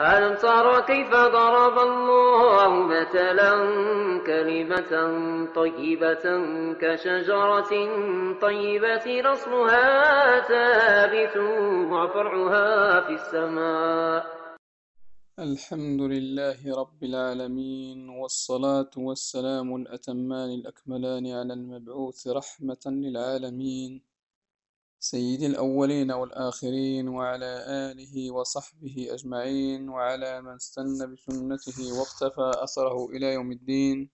ألم تر كيف ضرب الله مثلا كلمة طيبة كشجرة طيبة رصلها ثابت وفرعها في السماء الحمد لله رب العالمين والصلاة والسلام الأتمان الأكملان على المبعوث رحمة للعالمين سيد الأولين والآخرين وعلى آله وصحبه أجمعين وعلى من استنى بسنته واقتفى أثره إلى يوم الدين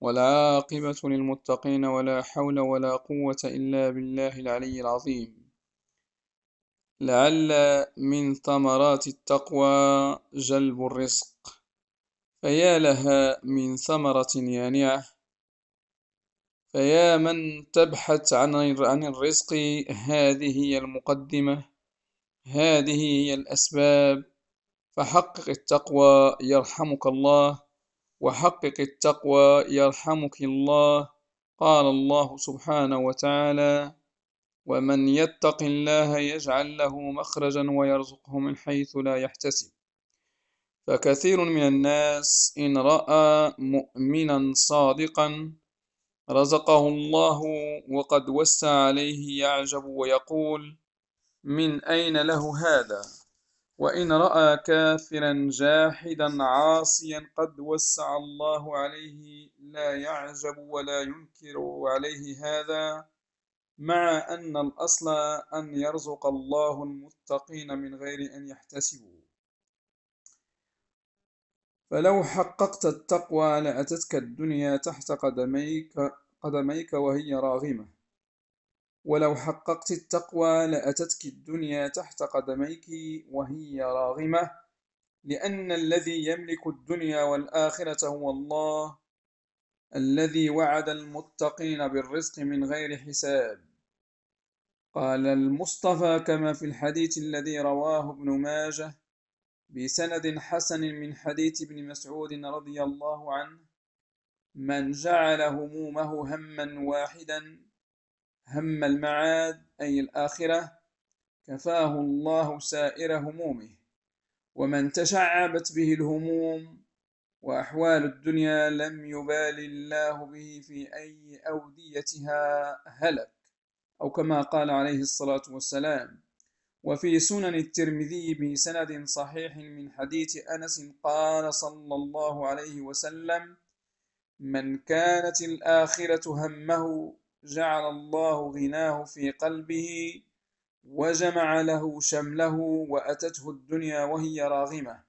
والعاقبة للمتقين ولا حول ولا قوة إلا بالله العلي العظيم لعل من ثمرات التقوى جلب الرزق فيا لها من ثمرة يانعه فيا من تبحث عن عن الرزق هذه هي المقدمة هذه هي الأسباب فحقق التقوى يرحمك الله وحقق التقوى يرحمك الله قال الله سبحانه وتعالى ومن يتق الله يجعل له مخرجا ويرزقه من حيث لا يحتسب فكثير من الناس إن رأى مؤمنا صادقا رزقه الله وقد وسع عليه يعجب ويقول من أين له هذا وإن رأى كافرا جاحدا عاصيا قد وسع الله عليه لا يعجب ولا ينكر عليه هذا مع أن الأصل أن يرزق الله المتقين من غير أن يحتسبوا فلو حققت التقوى لأتتك الدنيا تحت قدميك قدميك وهي راغمة ولو حققت التقوى لأتتك الدنيا تحت قدميك وهي راغمة لأن الذي يملك الدنيا والآخرة هو الله الذي وعد المتقين بالرزق من غير حساب قال المصطفى كما في الحديث الذي رواه ابن ماجه بسند حسن من حديث ابن مسعود رضي الله عنه من جعل همومه هما واحدا هم المعاد أي الآخرة كفاه الله سائر همومه ومن تشعبت به الهموم وأحوال الدنيا لم يبال الله به في أي أوديتها هلك أو كما قال عليه الصلاة والسلام وفي سنن الترمذي بسند صحيح من حديث أنس قال صلى الله عليه وسلم من كانت الآخرة همه جعل الله غناه في قلبه وجمع له شمله وأتته الدنيا وهي راغمة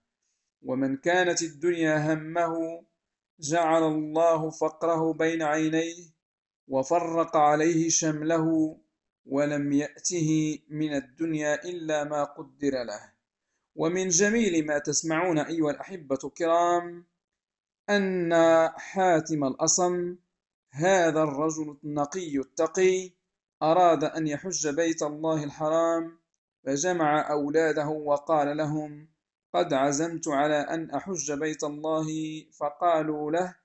ومن كانت الدنيا همه جعل الله فقره بين عينيه وفرق عليه شمله ولم يأته من الدنيا إلا ما قدر له ومن جميل ما تسمعون أيها الأحبة الكرام أن حاتم الأصم هذا الرجل النقي التقي أراد أن يحج بيت الله الحرام فجمع أولاده وقال لهم قد عزمت على أن أحج بيت الله فقالوا له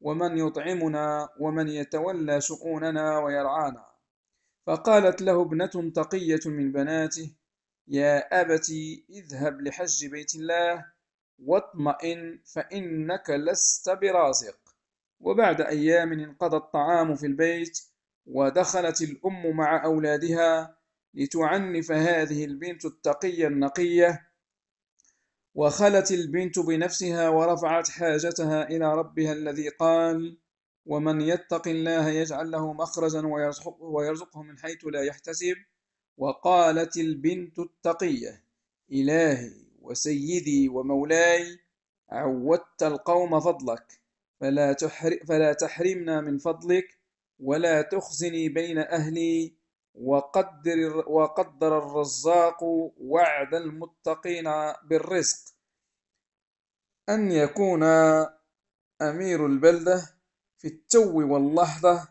ومن يطعمنا ومن يتولى شؤوننا ويرعانا فقالت له ابنة تقية من بناته يا أبت اذهب لحج بيت الله واطمئن فإنك لست برازق وبعد أيام انقضى الطعام في البيت ودخلت الأم مع أولادها لتعنف هذه البنت التقية النقية وخلت البنت بنفسها ورفعت حاجتها إلى ربها الذي قال ومن يتق الله يجعل له مخرجا ويرزقه, ويرزقه من حيث لا يحتسب وقالت البنت التقية إلهي وسيدي ومولاي عودت القوم فضلك فلا, تحر فلا تحرمنا من فضلك ولا تخزني بين أهلي وقدر, وقدر الرزاق وعد المتقين بالرزق أن يكون أمير البلدة في التو واللحظة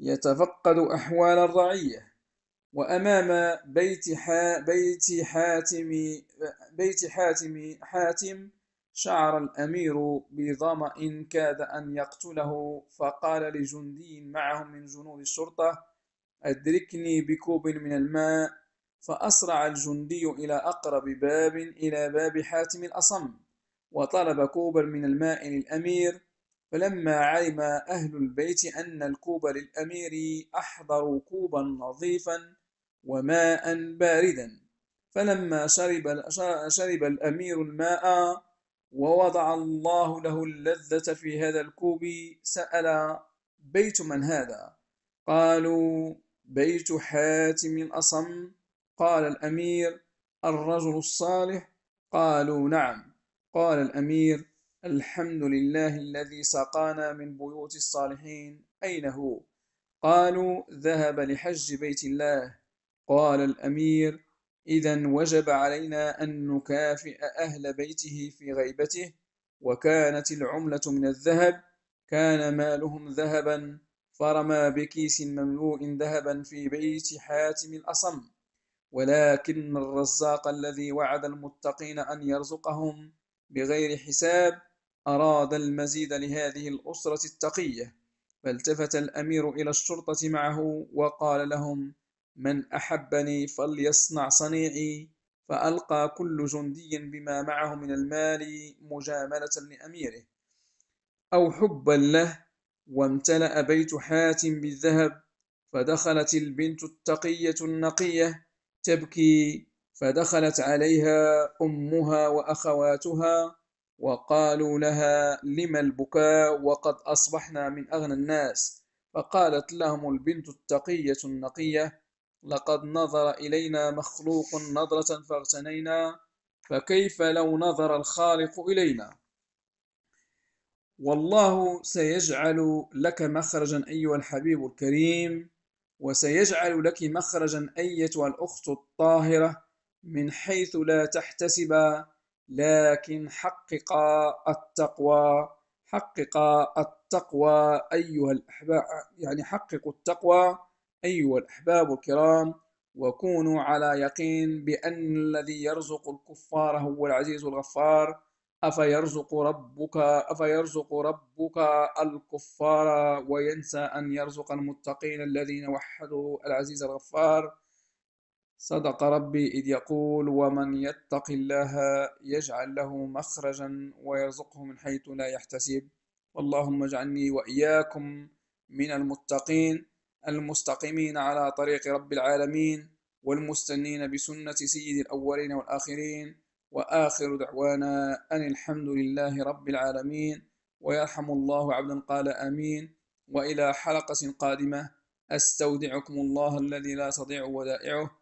يتفقد أحوال الرعية وأمام بيت حا بيت حاتم بيت حاتم حاتم شعر الأمير بظمأ كاد أن يقتله فقال لجندي معهم من جنود الشرطة أدركني بكوب من الماء فأسرع الجندي إلى أقرب باب إلى باب حاتم الأصم وطلب كوبا من الماء للأمير فلما علم أهل البيت أن الكوب للأمير أحضروا كوبا نظيفا وماء باردا فلما شرب, شرب الأمير الماء ووضع الله له اللذة في هذا الكوب سأل بيت من هذا قالوا بيت حاتم الأصم قال الأمير الرجل الصالح قالوا نعم قال الأمير الحمد لله الذي سقانا من بيوت الصالحين أين هو؟ قالوا ذهب لحج بيت الله قال الأمير إذا وجب علينا أن نكافئ أهل بيته في غيبته وكانت العملة من الذهب كان مالهم ذهبا فرمى بكيس مملوء ذهبا في بيت حاتم الأصم ولكن الرزاق الذي وعد المتقين أن يرزقهم بغير حساب أراد المزيد لهذه الأسرة التقية فالتفت الأمير إلى الشرطة معه وقال لهم من أحبني فليصنع صنيعي فألقى كل جندي بما معه من المال مجاملة لأميره أو حبا له وامتلأ بيت حاتم بالذهب فدخلت البنت التقية النقية تبكي فدخلت عليها أمها وأخواتها وقالوا لها لم البكاء وقد أصبحنا من أغنى الناس فقالت لهم البنت التقية النقية لقد نظر إلينا مخلوق نظرة فاغتنينا فكيف لو نظر الخالق إلينا والله سيجعل لك مخرجا أيها الحبيب الكريم وسيجعل لك مخرجا أيتها الأخت الطاهرة من حيث لا تحتسب لكن حقق التقوى حقق التقوى أيها الأحباب يعني حققوا التقوى أيها الأحباب الكرام وكونوا على يقين بأن الذي يرزق الكفار هو العزيز الغفار أفيرزق ربك أفيرزق ربك الكفار وينسى أن يرزق المتقين الذين وحدوا العزيز الغفار صدق ربي إذ يقول ومن يتق الله يجعل له مخرجا ويرزقه من حيث لا يحتسب اللهم اجعلني وإياكم من المتقين المستقيمين على طريق رب العالمين والمستنين بسنة سيد الأولين والآخرين وآخر دعوانا أن الحمد لله رب العالمين ويرحم الله عبدا قال آمين وإلى حلقة قادمة أستودعكم الله الذي لا تضيع ودائعه